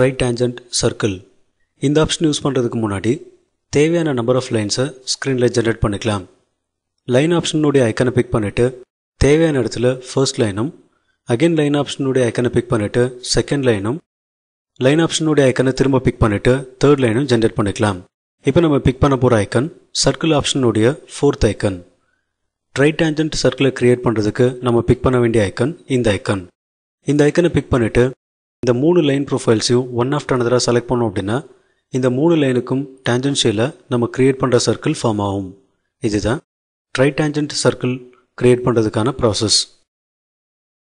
right tangent circle இந்த option use பண்ணுறதுக்கு முன்னாடி தேவையான நம்பர் ஆஃப் லைன்ஸை ஸ்க்ரீனில் ஜென்ரேட் பண்ணிக்கலாம் லைன் ஆப்ஷனுடைய ஐக்கனை பிக் பண்ணிவிட்டு தேவையான இடத்துல ஃபர்ஸ்ட் லைனும் அகைன் லைன் ஆப்ஷனுடைய ஐக்கனை பிக் பண்ணிவிட்டு செகண்ட் லைனும் லைன் ஆப்ஷனுடைய ஐக்கனை திரும்ப பிக் பண்ணிவிட்டு தேர்ட் லைனும் ஜென்ரேட் பண்ணிக்கலாம் இப்போ நம்ம பிக் பண்ண போகிற ஐக்கன் சர்க்கிள் ஆப்ஷனுடைய ஃபோர்த் ஐக்கன் ரைட் டேஞ்சன்ட் சர்க்கிளை க்ரியேட் பண்ணுறதுக்கு நம்ம பிக் பண்ண வேண்டிய ஐக்கன் இந்த ஐக்கன் இந்த ஐக்கனை பிக் பண்ணிவிட்டு இந்த மூணு லைன் ப்ரொஃபைல்ஸையும் ஒன் ஆஃப்டர் அனதராக செலக்ட் பண்ணோம் அப்படின்னா இந்த மூணு லைனுக்கும் டேஞ்சன்ஷியில் நம்ம க்ரியேட் பண்ணுற சர்க்கிள் ஃபார்ம் ஆகும் இதுதான் ட்ரை டேஞ்சன்ட் சர்க்கிள் கிரியேட் பண்ணுறதுக்கான ப்ராசஸ்